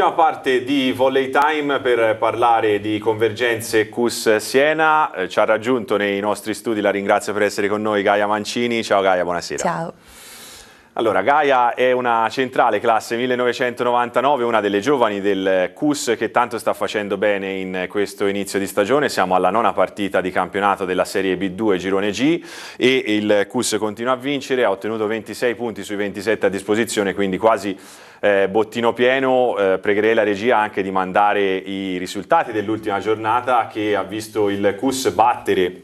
l'ultima parte di Volley Time per parlare di convergenze CUS Siena. Eh, ci ha raggiunto nei nostri studi, la ringrazio per essere con noi Gaia Mancini. Ciao Gaia, buonasera. Ciao. Allora, Gaia è una centrale classe 1999, una delle giovani del CUS che tanto sta facendo bene in questo inizio di stagione. Siamo alla nona partita di campionato della Serie B2 Girone G e il CUS continua a vincere, ha ottenuto 26 punti sui 27 a disposizione, quindi quasi eh, bottino pieno. Eh, pregherei la regia anche di mandare i risultati dell'ultima giornata che ha visto il CUS battere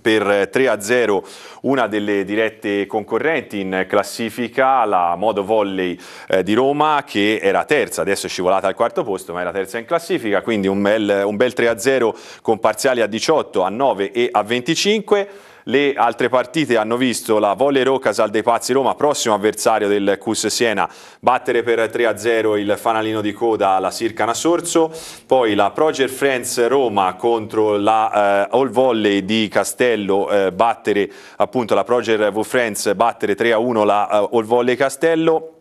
per 3 eh, a 0 una delle dirette concorrenti in classifica, la Modo Volley eh, di Roma che era terza, adesso è scivolata al quarto posto ma era terza in classifica, quindi un bel, un bel 3 a 0 con parziali a 18, a 9 e a 25. Le altre partite hanno visto la Volero Casal dei Pazzi Roma, prossimo avversario del Cus Siena, battere per 3-0 il fanalino di coda alla Sircana Sorso, poi la Proger Friends Roma contro la eh, All Volley di Castello, eh, battere appunto la Proger V Friends, battere 3-1 la eh, All Volley Castello,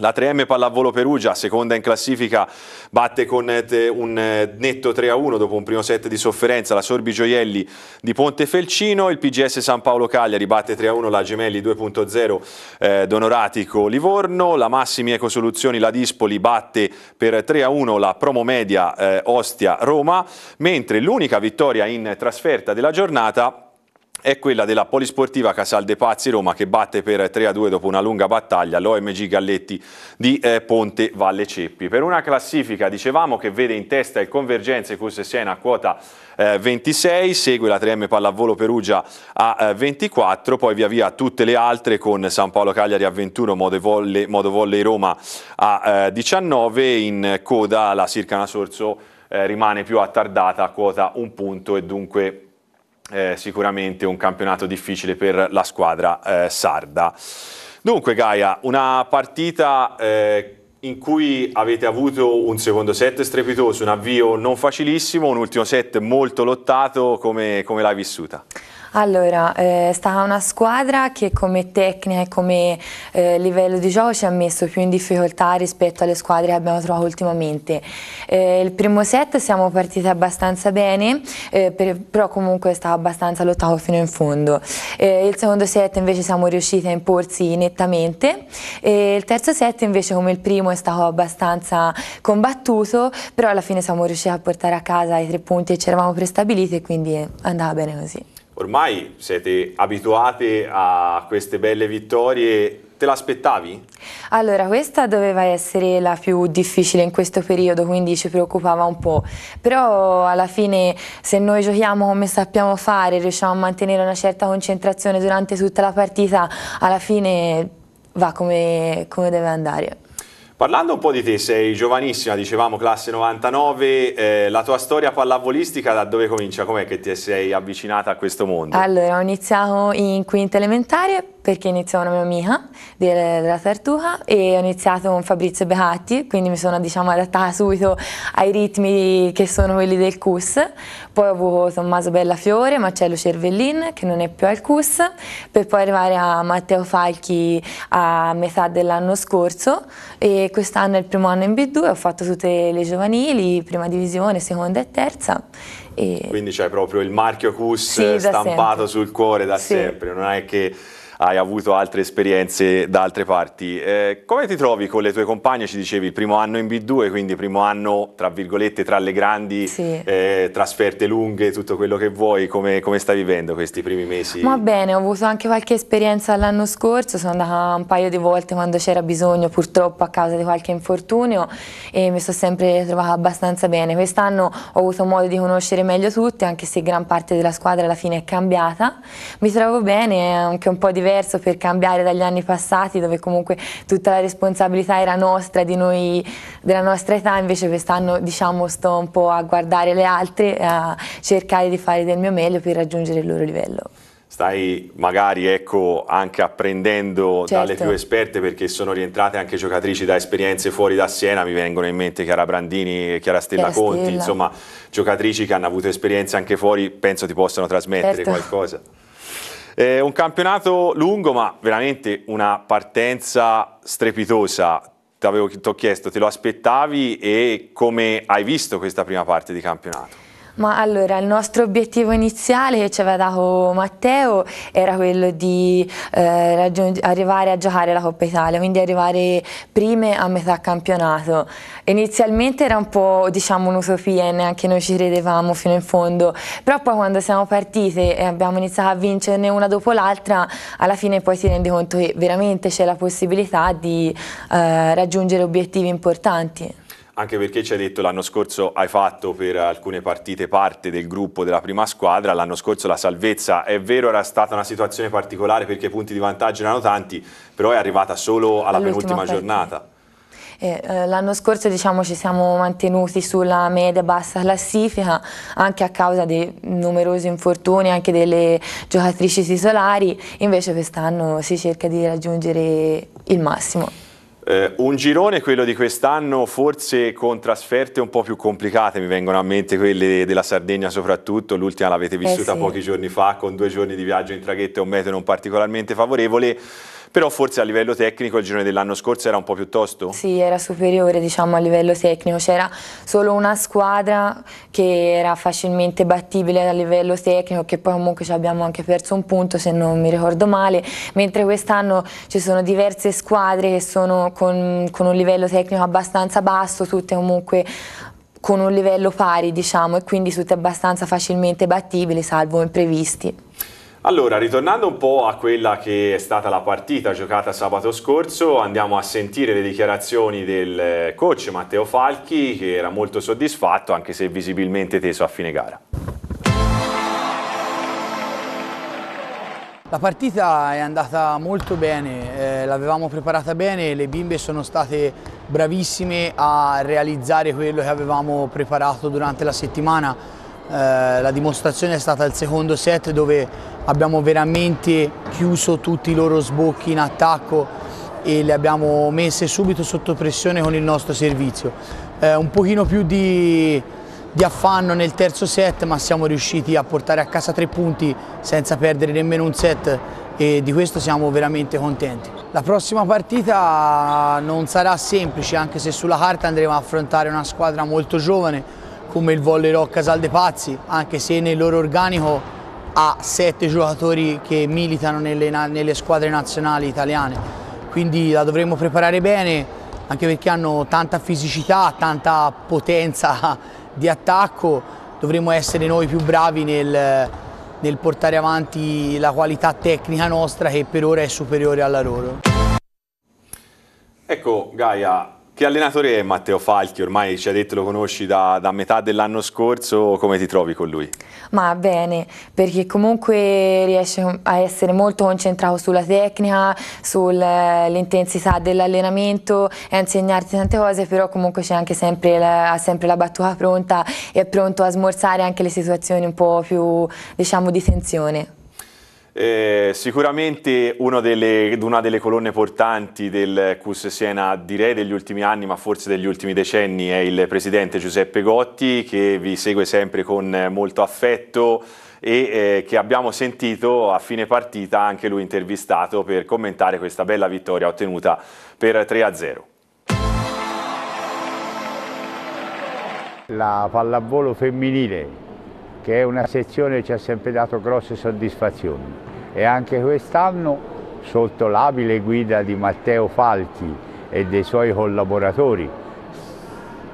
la 3M Pallavolo Perugia, seconda in classifica, batte con eh, un eh, netto 3-1 dopo un primo set di sofferenza la Sorbi Gioielli di Ponte Felcino, il PGS San Paolo Cagliari batte 3-1 la Gemelli 2.0 eh, Donoratico Livorno, la Massimi Ecosoluzioni la Dispoli batte per 3-1 la Promomedia eh, Ostia Roma, mentre l'unica vittoria in trasferta della giornata è quella della polisportiva Casal De Pazzi Roma che batte per 3 a 2 dopo una lunga battaglia l'OMG Galletti di eh, Ponte Valle Ceppi. Per una classifica dicevamo che vede in testa il Convergenze Cus Siena a quota eh, 26, segue la 3M Pallavolo Perugia a eh, 24, poi via via tutte le altre con San Paolo Cagliari a 21, Modo Volley, Roma a 19, eh, in coda la Sircana Sorso eh, rimane più attardata a quota 1 punto e dunque eh, sicuramente un campionato difficile per la squadra eh, sarda. Dunque Gaia, una partita eh, in cui avete avuto un secondo set strepitoso, un avvio non facilissimo, un ultimo set molto lottato, come, come l'hai vissuta? Allora, eh, sta una squadra che come tecnica e come eh, livello di gioco ci ha messo più in difficoltà rispetto alle squadre che abbiamo trovato ultimamente. Eh, il primo set siamo partiti abbastanza bene, eh, per, però comunque stava abbastanza lottato fino in fondo. Eh, il secondo set invece siamo riusciti a imporsi nettamente e il terzo set invece come il primo è stato abbastanza combattuto, però alla fine siamo riusciti a portare a casa i tre punti che ci eravamo prestabiliti e quindi andava bene così ormai siete abituate a queste belle vittorie, te l'aspettavi? Allora, questa doveva essere la più difficile in questo periodo, quindi ci preoccupava un po', però alla fine se noi giochiamo come sappiamo fare, riusciamo a mantenere una certa concentrazione durante tutta la partita, alla fine va come, come deve andare. Parlando un po' di te, sei giovanissima, dicevamo classe 99, eh, la tua storia pallavolistica da dove comincia? Com'è che ti sei avvicinata a questo mondo? Allora, ho iniziato in quinta elementare, perché iniziò una mia amica della Tartuca e ho iniziato con Fabrizio Becatti, quindi mi sono diciamo, adattata subito ai ritmi che sono quelli del CUS. Poi ho avuto Tommaso Bellafiore, Marcello Cervellin, che non è più al CUS, per poi arrivare a Matteo Falchi a metà dell'anno scorso e quest'anno è il primo anno in B2, ho fatto tutte le giovanili, prima divisione, seconda e terza e... Quindi c'è proprio il marchio CUS sì, stampato sempre. sul cuore da sì. sempre, non è che hai avuto altre esperienze da altre parti. Eh, come ti trovi con le tue compagne? Ci dicevi il primo anno in B2, quindi primo anno tra virgolette tra le grandi, sì. eh, trasferte lunghe, tutto quello che vuoi. Come, come, stai vivendo questi primi mesi? Va bene, ho avuto anche qualche esperienza l'anno scorso, sono andata un paio di volte quando c'era bisogno, purtroppo a causa di qualche infortunio e mi sono sempre trovata abbastanza bene. Quest'anno ho avuto modo di conoscere meglio tutti, anche se gran parte della squadra alla fine è cambiata. Mi trovo bene, anche un po' diverso diverso per cambiare dagli anni passati dove comunque tutta la responsabilità era nostra, di noi, della nostra età, invece quest'anno diciamo sto un po' a guardare le altre, a cercare di fare del mio meglio per raggiungere il loro livello stai magari ecco, anche apprendendo certo. dalle più esperte perché sono rientrate anche giocatrici da esperienze fuori da Siena, mi vengono in mente Chiara Brandini, e Chiara Stella Chiara Conti, Stella. insomma giocatrici che hanno avuto esperienze anche fuori, penso ti possano trasmettere certo. qualcosa. Eh, un campionato lungo, ma veramente una partenza strepitosa. Ti avevo chiesto, te lo aspettavi e come hai visto questa prima parte di campionato? Ma allora il nostro obiettivo iniziale che ci aveva dato Matteo era quello di eh, arrivare a giocare la Coppa Italia, quindi arrivare prime a metà campionato. Inizialmente era un po' diciamo un'utopia e neanche noi ci credevamo fino in fondo, però poi quando siamo partite e abbiamo iniziato a vincerne una dopo l'altra, alla fine poi si rende conto che veramente c'è la possibilità di eh, raggiungere obiettivi importanti anche perché ci hai detto l'anno scorso hai fatto per alcune partite parte del gruppo della prima squadra, l'anno scorso la salvezza è vero era stata una situazione particolare perché i punti di vantaggio erano tanti, però è arrivata solo alla penultima giornata. Eh, eh, l'anno scorso diciamo, ci siamo mantenuti sulla media bassa classifica anche a causa di numerosi infortuni, anche delle giocatrici titolari, invece quest'anno si cerca di raggiungere il massimo. Eh, un girone, quello di quest'anno, forse con trasferte un po' più complicate, mi vengono a mente quelle della Sardegna soprattutto, l'ultima l'avete vissuta eh sì. pochi giorni fa con due giorni di viaggio in traghetto e un meteo non particolarmente favorevole però forse a livello tecnico il girone dell'anno scorso era un po' più tosto? Sì, era superiore diciamo a livello tecnico, c'era solo una squadra che era facilmente battibile a livello tecnico, che poi comunque ci abbiamo anche perso un punto se non mi ricordo male, mentre quest'anno ci sono diverse squadre che sono con, con un livello tecnico abbastanza basso, tutte comunque con un livello pari diciamo e quindi tutte abbastanza facilmente battibili salvo imprevisti. Allora, ritornando un po' a quella che è stata la partita giocata sabato scorso, andiamo a sentire le dichiarazioni del eh, coach Matteo Falchi, che era molto soddisfatto, anche se visibilmente teso a fine gara. La partita è andata molto bene, eh, l'avevamo preparata bene, le bimbe sono state bravissime a realizzare quello che avevamo preparato durante la settimana eh, la dimostrazione è stata il secondo set dove abbiamo veramente chiuso tutti i loro sbocchi in attacco e le abbiamo messe subito sotto pressione con il nostro servizio. Eh, un pochino più di, di affanno nel terzo set ma siamo riusciti a portare a casa tre punti senza perdere nemmeno un set e di questo siamo veramente contenti. La prossima partita non sarà semplice anche se sulla carta andremo a affrontare una squadra molto giovane come il volley rock de Pazzi, anche se nel loro organico ha sette giocatori che militano nelle, nelle squadre nazionali italiane. Quindi la dovremmo preparare bene, anche perché hanno tanta fisicità, tanta potenza di attacco. Dovremmo essere noi più bravi nel, nel portare avanti la qualità tecnica nostra che per ora è superiore alla loro. Ecco Gaia, che allenatore è Matteo Falchi? Ormai ci ha detto lo conosci da, da metà dell'anno scorso, come ti trovi con lui? Ma bene, perché comunque riesce a essere molto concentrato sulla tecnica, sull'intensità dell'allenamento e a insegnarti tante cose, però comunque c'è anche sempre la, ha sempre la battuta pronta e è pronto a smorzare anche le situazioni un po' più diciamo, di tensione. Eh, sicuramente delle, una delle colonne portanti del CUS Siena, direi degli ultimi anni, ma forse degli ultimi decenni, è il presidente Giuseppe Gotti, che vi segue sempre con molto affetto e eh, che abbiamo sentito a fine partita anche lui intervistato per commentare questa bella vittoria ottenuta per 3-0. La pallavolo femminile che è una sezione che ci ha sempre dato grosse soddisfazioni e anche quest'anno sotto l'abile guida di Matteo Falchi e dei suoi collaboratori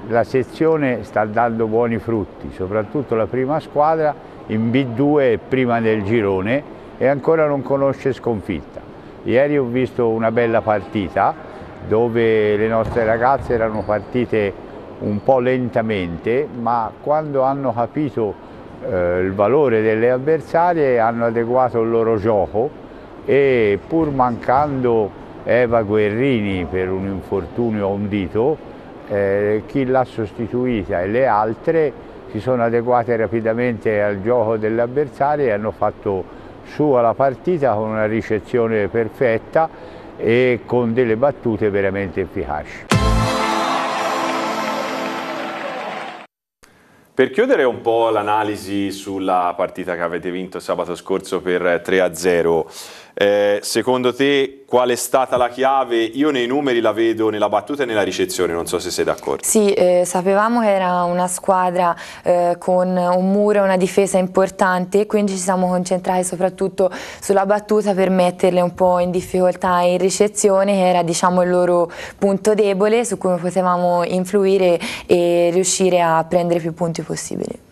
la sezione sta dando buoni frutti, soprattutto la prima squadra in B2 prima del girone e ancora non conosce sconfitta. Ieri ho visto una bella partita dove le nostre ragazze erano partite un po' lentamente ma quando hanno capito eh, il valore delle avversarie hanno adeguato il loro gioco e pur mancando Eva Guerrini per un infortunio a un dito, eh, chi l'ha sostituita e le altre si sono adeguate rapidamente al gioco dell'avversario e hanno fatto sua la partita con una ricezione perfetta e con delle battute veramente efficaci. Per chiudere un po' l'analisi sulla partita che avete vinto sabato scorso per 3-0, eh, secondo te qual è stata la chiave? Io nei numeri la vedo nella battuta e nella ricezione, non so se sei d'accordo. Sì, eh, sapevamo che era una squadra eh, con un muro e una difesa importante, quindi ci siamo concentrati soprattutto sulla battuta per metterle un po' in difficoltà in ricezione, che era diciamo, il loro punto debole su cui potevamo influire e riuscire a prendere più punti possibili.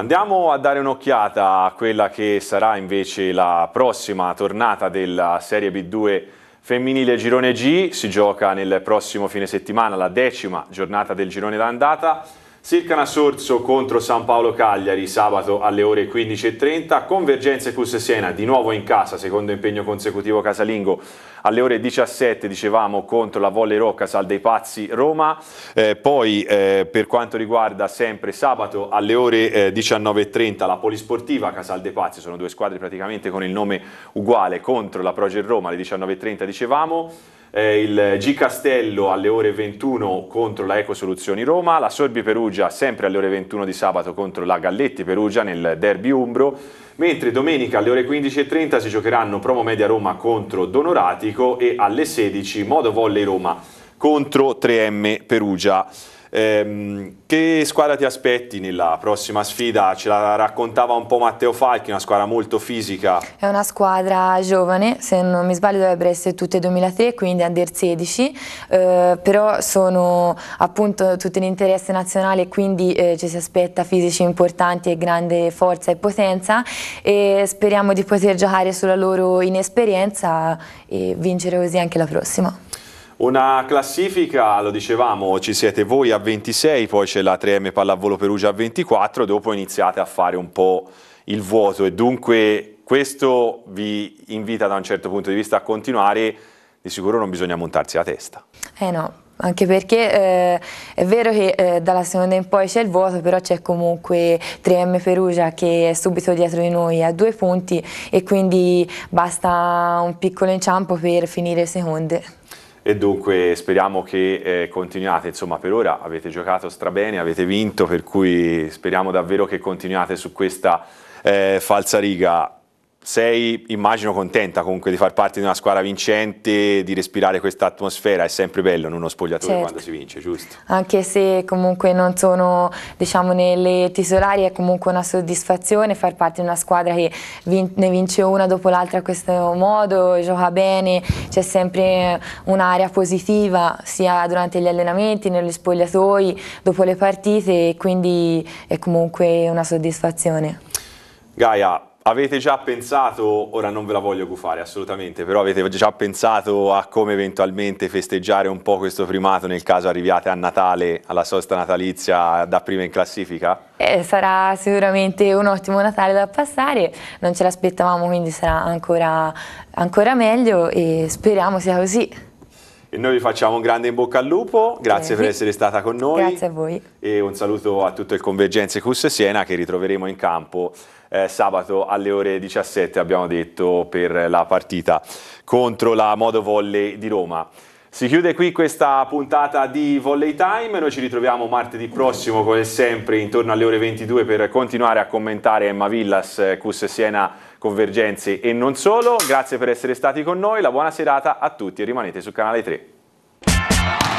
Andiamo a dare un'occhiata a quella che sarà invece la prossima tornata della Serie B2 femminile Girone G. Si gioca nel prossimo fine settimana la decima giornata del girone d'andata. Sircana Sorso contro San Paolo Cagliari sabato alle ore 15.30, Convergenza e Cus Siena di nuovo in casa, secondo impegno consecutivo casalingo alle ore 17 dicevamo contro la Volle Roccasal dei Pazzi Roma, eh, poi eh, per quanto riguarda sempre sabato alle ore eh, 19.30 la Polisportiva Casal dei Pazzi, sono due squadre praticamente con il nome uguale contro la Proger Roma alle 19.30 dicevamo, eh, il G Castello alle ore 21 contro la Eco Soluzioni Roma, la Sorbi Perugia sempre alle ore 21 di sabato contro la Galletti Perugia nel derby Umbro, mentre domenica alle ore 15.30 si giocheranno Promo Media Roma contro Donoratico e alle 16 Modo Volley Roma contro 3M Perugia. Ehm, che squadra ti aspetti nella prossima sfida? Ce la raccontava un po' Matteo Falchi, una squadra molto fisica. È una squadra giovane, se non mi sbaglio dovrebbero essere tutte 2003, quindi under 16, eh, però sono appunto tutte in interesse nazionale, quindi eh, ci si aspetta fisici importanti e grande forza e potenza e speriamo di poter giocare sulla loro inesperienza e vincere così anche la prossima. Una classifica, lo dicevamo, ci siete voi a 26, poi c'è la 3M Pallavolo Perugia a 24, dopo iniziate a fare un po' il vuoto e dunque questo vi invita da un certo punto di vista a continuare, di sicuro non bisogna montarsi la testa. Eh no, anche perché eh, è vero che eh, dalla seconda in poi c'è il vuoto, però c'è comunque 3M Perugia che è subito dietro di noi a due punti e quindi basta un piccolo inciampo per finire seconde e dunque speriamo che eh, continuate, insomma per ora avete giocato strabene, avete vinto, per cui speriamo davvero che continuate su questa eh, falsa riga sei, immagino, contenta comunque di far parte di una squadra vincente, di respirare questa atmosfera, è sempre bello in uno spogliatoio certo. quando si vince, giusto? Anche se comunque non sono, diciamo, nelle titolari, è comunque una soddisfazione far parte di una squadra che vin ne vince una dopo l'altra in questo modo, gioca bene, c'è sempre un'area positiva sia durante gli allenamenti, negli spogliatoi, dopo le partite, quindi è comunque una soddisfazione. Gaia, Avete già pensato, ora non ve la voglio gufare assolutamente, però avete già pensato a come eventualmente festeggiare un po' questo primato nel caso arriviate a Natale, alla sosta natalizia da prima in classifica? Eh, sarà sicuramente un ottimo Natale da passare, non ce l'aspettavamo quindi sarà ancora, ancora meglio e speriamo sia così. E noi vi facciamo un grande in bocca al lupo, grazie okay. per essere stata con noi. Grazie a voi. E un saluto a tutto il Convergenze Cus Siena che ritroveremo in campo eh, sabato alle ore 17, abbiamo detto, per la partita contro la Modo Volley di Roma. Si chiude qui questa puntata di Volley Time, noi ci ritroviamo martedì prossimo come sempre intorno alle ore 22 per continuare a commentare Emma Villas, Cus Siena convergenze e non solo. Grazie per essere stati con noi, la buona serata a tutti e rimanete su Canale 3.